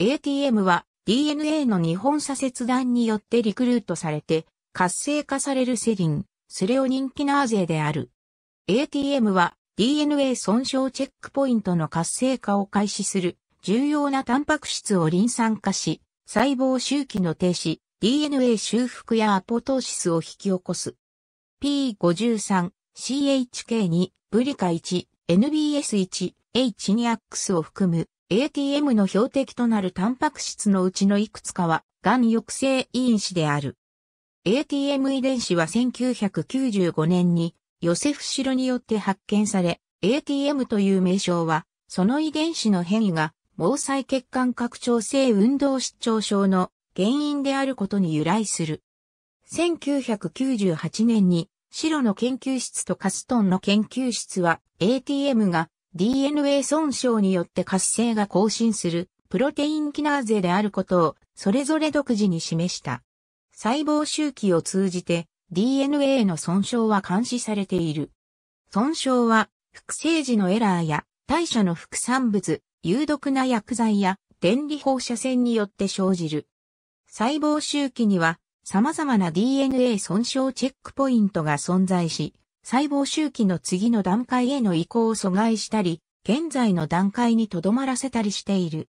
ATM は DNA の日本左折断によってリクルートされて活性化されるセリン、スレオニンキナーゼである。ATM は DNA 損傷チェックポイントの活性化を開始する重要なタンパク質をリン酸化し、細胞周期の停止、DNA 修復やアポトーシスを引き起こす。P53、CHK2、ブリカ1、NBS1、H2 x を含む ATM の標的となるタンパク質のうちのいくつかは、がん抑制因子である。ATM 遺伝子は1995年に、ヨセフ・シロによって発見され、ATM という名称は、その遺伝子の変異が、毛細血管拡張性運動失調症の原因であることに由来する。1998年に、シロの研究室とカストンの研究室は ATM が DNA 損傷によって活性が更新するプロテインキナーゼであることをそれぞれ独自に示した。細胞周期を通じて DNA の損傷は監視されている。損傷は複製時のエラーや代謝の副産物、有毒な薬剤や電離放射線によって生じる。細胞周期には様々な DNA 損傷チェックポイントが存在し、細胞周期の次の段階への移行を阻害したり、現在の段階にとどまらせたりしている。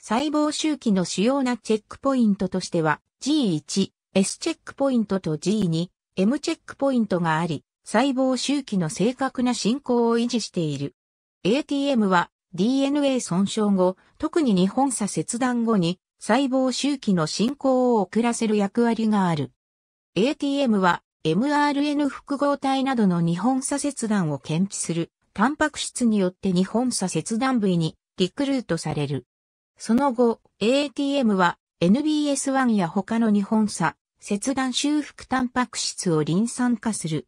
細胞周期の主要なチェックポイントとしては G1、S チェックポイントと G2、M チェックポイントがあり、細胞周期の正確な進行を維持している。ATM は DNA 損傷後、特に日本差切断後に細胞周期の進行を遅らせる役割がある。ATM は mRN 複合体などの二本鎖切断を検知する、タンパク質によって二本鎖切断部位にリクルートされる。その後、ATM は NBS1 や他の二本鎖、切断修復タンパク質をリン酸化する。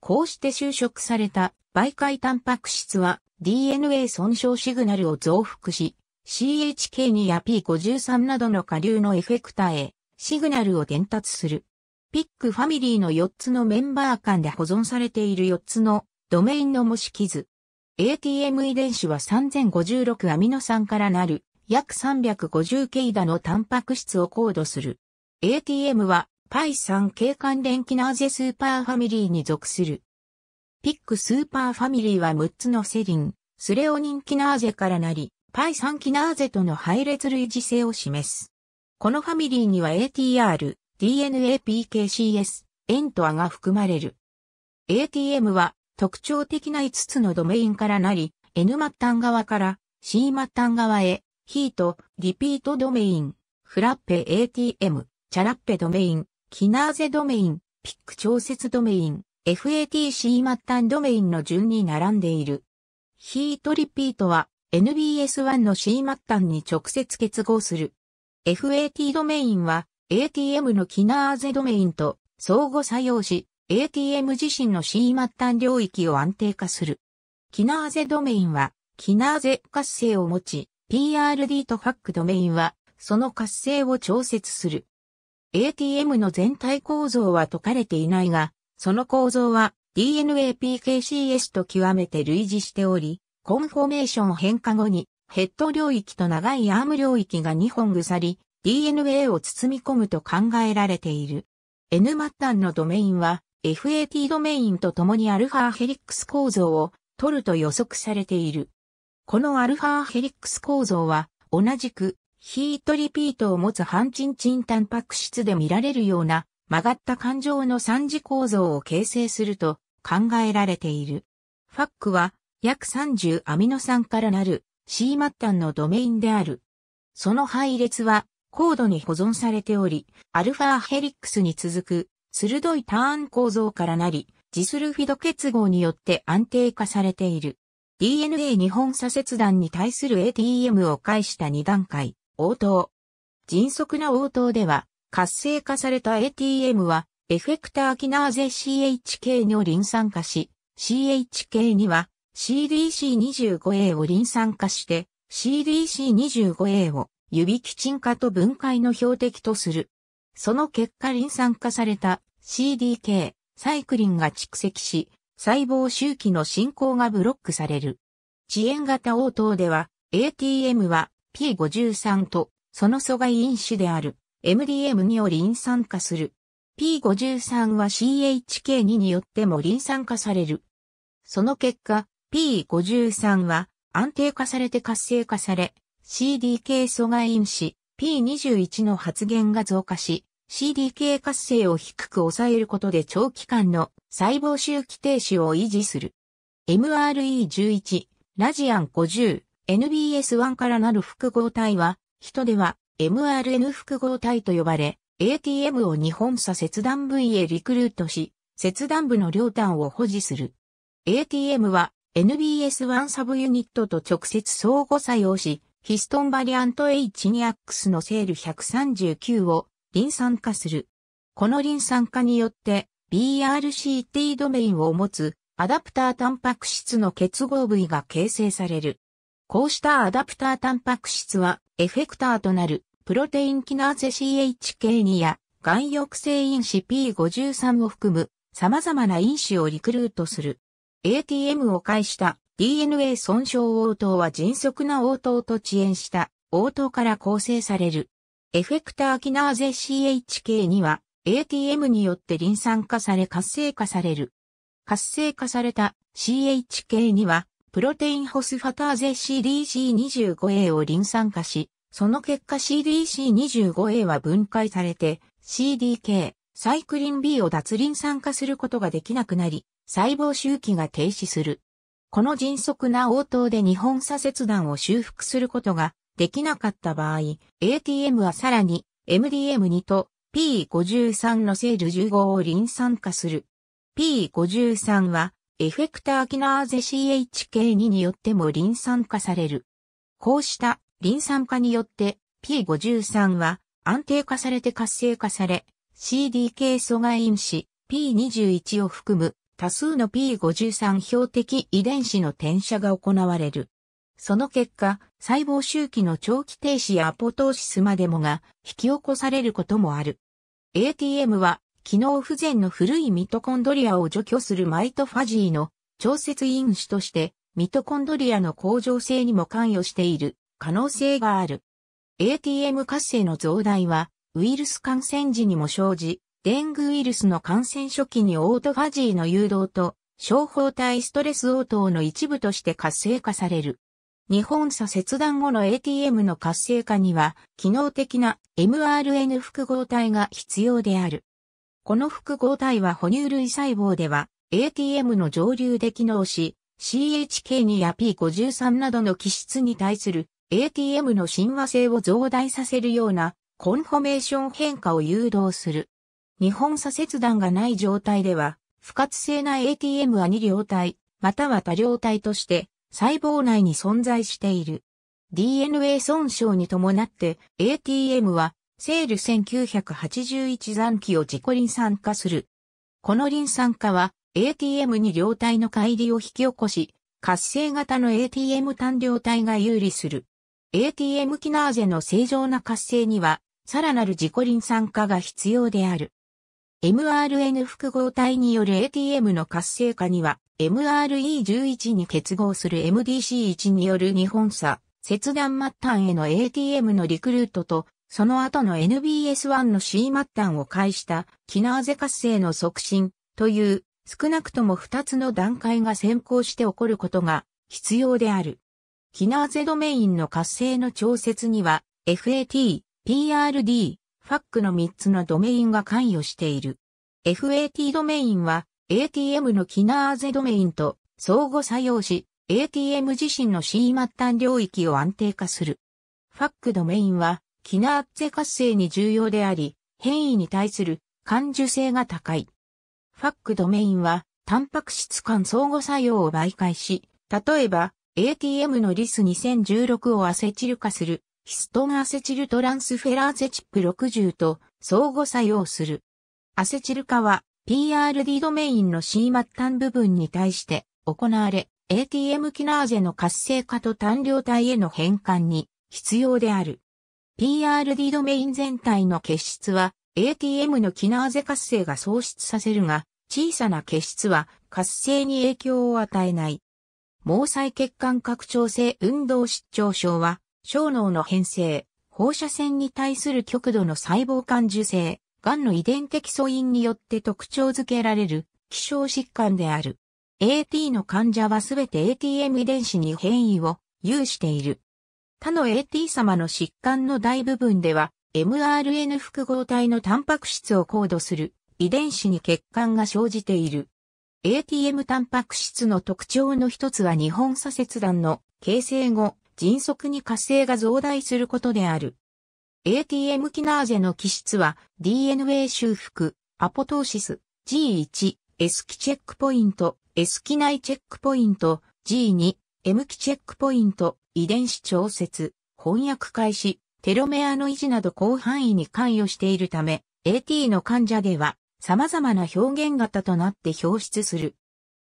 こうして就職された媒介タンパク質は DNA 損傷シグナルを増幅し、CHK2 や P53 などの下流のエフェクターへシグナルを伝達する。ピックファミリーの4つのメンバー間で保存されている4つのドメインの模式図。ATM 遺伝子は3056アミノ酸からなる約350ケイダのタンパク質をコードする。ATM は Π3 系関連キナーゼスーパーファミリーに属する。ピックスーパーファミリーは6つのセリン、スレオニンキナーゼからなり、Π3 キナーゼとの配列類似性を示す。このファミリーには ATR、DNAPKCS、エントアが含まれる。ATM は特徴的な5つのドメインからなり、N 末端側から C 末端側へ、ヒート、リピートドメイン、フラッペ ATM、チャラッペドメイン、キナーゼドメイン、ピック調節ドメイン、FATC 末端ドメインの順に並んでいる。ヒートリピートは NBS1 の C 末端に直接結合する。FAT ドメインは ATM のキナーゼドメインと相互作用し、ATM 自身の C 末端領域を安定化する。キナーゼドメインは、キナーゼ活性を持ち、PRD とファックドメインは、その活性を調節する。ATM の全体構造は解かれていないが、その構造は DNA-PKCS と極めて類似しており、コンフォメーション変化後にヘッド領域と長いアーム領域が2本り、DNA を包み込むと考えられている。N 末端のドメインは FAT ドメインと共にアルファヘリックス構造を取ると予測されている。このアルファヘリックス構造は同じくヒートリピートを持つ半チンチンタンパク質で見られるような曲がった感情の三次構造を形成すると考えられている。ファックは約30アミノ酸からなる C 末端のドメインである。その配列は高度に保存されており、アルファヘリックスに続く鋭いターン構造からなり、ジスルフィド結合によって安定化されている。DNA 日本左切断に対する ATM を介した2段階、応答。迅速な応答では、活性化された ATM は、エフェクターキナーゼ CHK の臨酸化し、CHK には CDC25A を臨酸化して、CDC25A を指基鎮化と分解の標的とする。その結果リン酸化された CDK、サイクリンが蓄積し、細胞周期の進行がブロックされる。遅延型応答では、ATM は P53 とその阻害因子である MDM によりン酸化する。P53 は CHK2 によっても臨酸化される。その結果、P53 は安定化されて活性化され、CDK 阻害因子 P21 の発現が増加し、CDK 活性を低く抑えることで長期間の細胞周期停止を維持する。MRE11、ラジアン50、NBS1 からなる複合体は、人では mRN 複合体と呼ばれ、ATM を日本差切断部位へリクルートし、切断部の両端を保持する。ATM は NBS1 サブユニットと直接相互作用し、ヒストンバリアント H2X のセール139を臨酸化する。この臨酸化によって BRCT ドメインを持つアダプタータンパク質の結合部位が形成される。こうしたアダプタータンパク質はエフェクターとなるプロテインキナーゼ CHK2 や外抑性因子 P53 を含む様々な因子をリクルートする。ATM を介した DNA 損傷応答は迅速な応答と遅延した応答から構成される。エフェクターキナーゼ c h k には ATM によって臨酸化され活性化される。活性化された c h k にはプロテインホスファターゼ CDC25A を臨酸化し、その結果 CDC25A は分解されて CDK、サイクリン B を脱臨酸化することができなくなり、細胞周期が停止する。この迅速な応答で日本左切断を修復することができなかった場合、ATM はさらに MDM2 と P53 のセール15を臨酸化する。P53 はエフェクターキナーゼ CHK2 によっても臨酸化される。こうした臨酸化によって P53 は安定化されて活性化され CDK 阻害因子 P21 を含む多数の P53 標的遺伝子の転写が行われる。その結果、細胞周期の長期停止やアポトーシスまでもが引き起こされることもある。ATM は、機能不全の古いミトコンドリアを除去するマイトファジーの調節因子として、ミトコンドリアの向上性にも関与している可能性がある。ATM 活性の増大は、ウイルス感染時にも生じ、デングウイルスの感染初期にオートファジーの誘導と、小胞体ストレス応答の一部として活性化される。日本差切断後の ATM の活性化には、機能的な mRN 複合体が必要である。この複合体は哺乳類細胞では、ATM の上流で機能し、CHK2 や P53 などの基質に対する ATM の親和性を増大させるようなコンフォメーション変化を誘導する。日本左折弾がない状態では、不活性な ATM は2両体、または多両体として、細胞内に存在している。DNA 損傷に伴って ATM はセール1981残機を自己ン酸化する。このン酸化は ATM に両体の乖離を引き起こし、活性型の ATM 単両体が有利する。ATM キナーゼの正常な活性には、さらなる自己ン酸化が必要である。mRN 複合体による ATM の活性化には、mRE11 に結合する MDC1 による日本差、切断末端への ATM のリクルートと、その後の NBS1 の C 末端を介したキナーゼ活性の促進という少なくとも2つの段階が先行して起こることが必要である。キナーゼドメインの活性の調節には FAT、PRD、ファックの3つのドメインが関与している。FAT ドメインは ATM のキナーゼドメインと相互作用し、ATM 自身の C 末端領域を安定化する。ファックドメインは、キナーゼ活性に重要であり、変異に対する感受性が高い。ファックドメインは、タンパク質間相互作用を媒介し、例えば、ATM のリス2016をアセチル化するヒストンアセチルトランスフェラーゼチップ60と相互作用する。アセチル化は PRD ドメインの C 末端部分に対して行われ、ATM キナーゼの活性化と単量体への変換に必要である。PRD ドメイン全体の結質は ATM のキナーゼ活性が喪失させるが、小さな結質は活性に影響を与えない。毛細血管拡張性運動失調症は小脳の変性、放射線に対する極度の細胞間受精、癌の遺伝的素因によって特徴づけられる希少疾患である。AT の患者はすべて ATM 遺伝子に変異を有している。他の AT 様の疾患の大部分では mRN 複合体のタンパク質をコードする遺伝子に欠陥が生じている。ATM タンパク質の特徴の一つは日本左折断の形成後、迅速に活性が増大することである。ATM キナーゼの基質は DNA 修復、アポトーシス、G1、S 期チェックポイント、S 期内チェックポイント、G2、M 期チェックポイント、遺伝子調節、翻訳開始、テロメアの維持など広範囲に関与しているため、AT の患者では様々な表現型となって表出する。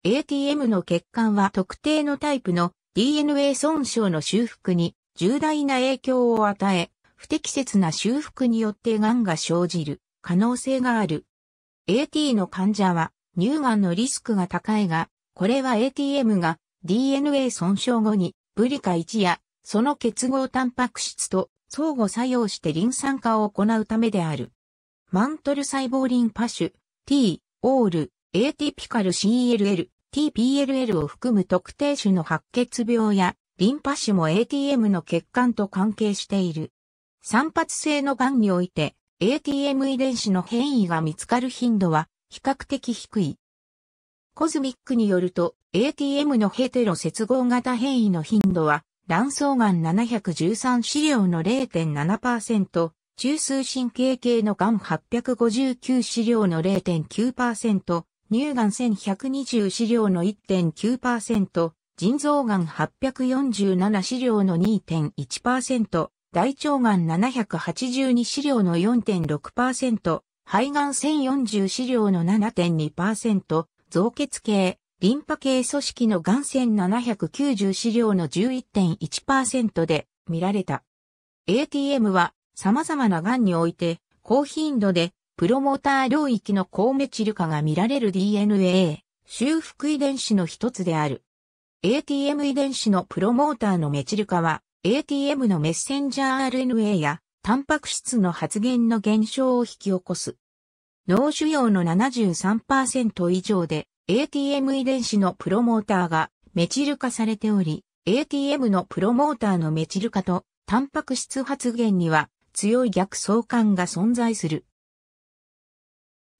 ATM の血管は特定のタイプの DNA 損傷の修復に重大な影響を与え、不適切な修復によって癌が生じる可能性がある。AT の患者は乳がんのリスクが高いが、これは ATM が DNA 損傷後にブリカ1やその結合タンパク質と相互作用してリン酸化を行うためである。マントル細胞リンパ種 T、オール、AT ピカル CLL、TPLL を含む特定種の白血病やリンパ種も ATM の血管と関係している。散発性の癌において ATM 遺伝子の変異が見つかる頻度は比較的低い。コズミックによると ATM のヘテロ接合型変異の頻度は卵巣がん713資料の0.7%、中枢神経系のがん859資料の0.9%、乳がん1120資料の1.9%、腎臓がん847資料の2.1%、大腸がん782資料の4.6%、肺がん1040資料の7.2%、造血系、リンパ系組織のがん1790資料の11.1%で見られた。ATM は様々ながんにおいて高頻度でプロモーター領域の高メチル化が見られる DNA、修復遺伝子の一つである。ATM 遺伝子のプロモーターのメチル化は、ATM のメッセンジャー RNA や、タンパク質の発現の減少を引き起こす。脳腫瘍の73%以上で ATM 遺伝子のプロモーターがメチル化されており、ATM のプロモーターのメチル化とタンパク質発現には強い逆相関が存在する。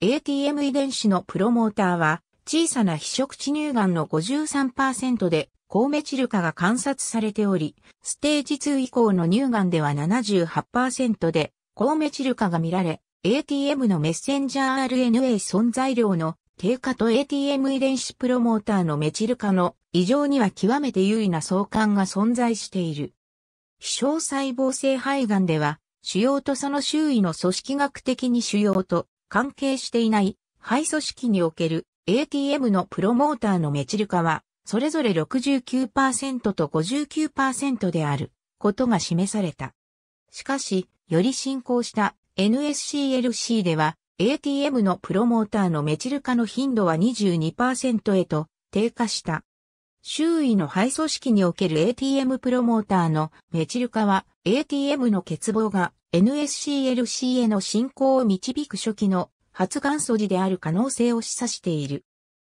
ATM 遺伝子のプロモーターは、小さな非食地乳がんの53%で、高メチル化が観察されており、ステージ2以降の乳がんでは78%で、高メチル化が見られ、ATM のメッセンジャー RNA 存在量の低下と ATM 遺伝子プロモーターのメチル化の異常には極めて優位な相関が存在している。非小細胞性肺がんでは、腫瘍とその周囲の組織学的に腫瘍と関係していない、肺組織における ATM のプロモーターのメチル化は、それぞれ69%と59%であることが示された。しかし、より進行した NSCLC では、ATM のプロモーターのメチル化の頻度は22%へと低下した。周囲の肺組織における ATM プロモーターのメチル化は ATM の欠乏が NSCLC への進行を導く初期の発癌素児である可能性を示唆している。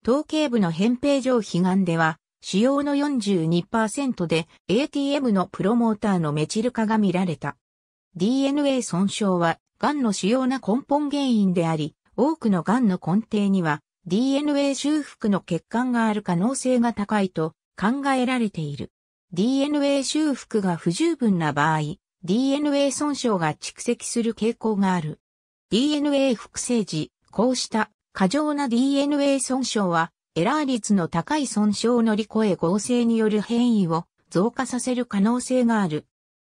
統計部の扁平上皮眼では、主要の42%で ATM のプロモーターのメチル化が見られた。DNA 損傷は、癌の主要な根本原因であり、多くの癌の根底には DNA 修復の欠陥がある可能性が高いと考えられている。DNA 修復が不十分な場合、DNA 損傷が蓄積する傾向がある。DNA 複製時、こうした過剰な DNA 損傷は、エラー率の高い損傷を乗り越え合成による変異を増加させる可能性がある。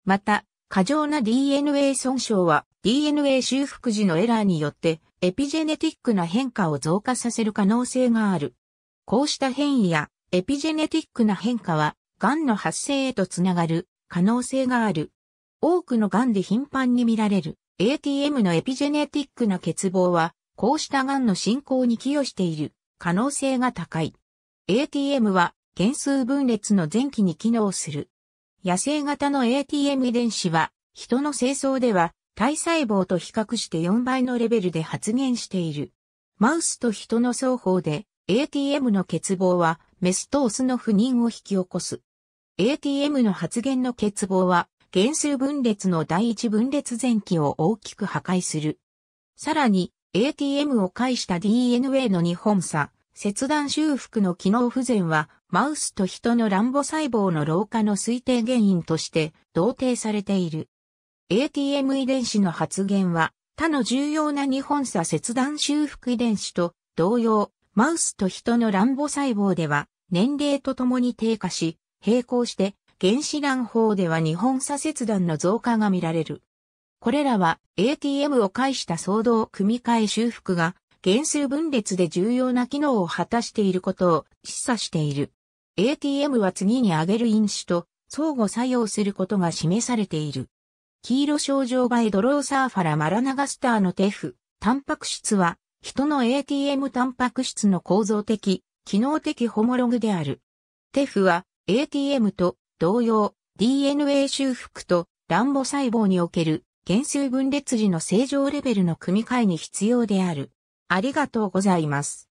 また、過剰な DNA 損傷は DNA 修復時のエラーによってエピジェネティックな変化を増加させる可能性がある。こうした変異やエピジェネティックな変化は、癌の発生へとつながる可能性がある。多くの癌で頻繁に見られる ATM のエピジェネティックな欠乏は、こうした癌の進行に寄与している可能性が高い。ATM は、原数分裂の前期に機能する。野生型の ATM 遺伝子は、人の清掃では、体細胞と比較して4倍のレベルで発現している。マウスと人の双方で、ATM の欠乏は、メスとオスの不妊を引き起こす。ATM の発現の欠乏は、原数分裂の第一分裂前期を大きく破壊する。さらに、ATM を介した DNA の日本差、切断修復の機能不全は、マウスと人の乱母細胞の老化の推定原因として同定されている。ATM 遺伝子の発現は、他の重要な日本差切断修復遺伝子と同様、マウスと人の乱母細胞では、年齢とともに低下し、並行して原子卵法では日本左折断の増加が見られる。これらは ATM を介した騒動組み替え修復が原数分裂で重要な機能を果たしていることを示唆している。ATM は次に挙げる因子と相互作用することが示されている。黄色症状がエドローサーファラマラナガスターのテフ、タンパク質は人の ATM タンパク質の構造的、機能的ホモログである。テフは ATM と同様、DNA 修復と卵母細胞における減衰分裂時の正常レベルの組み換えに必要である。ありがとうございます。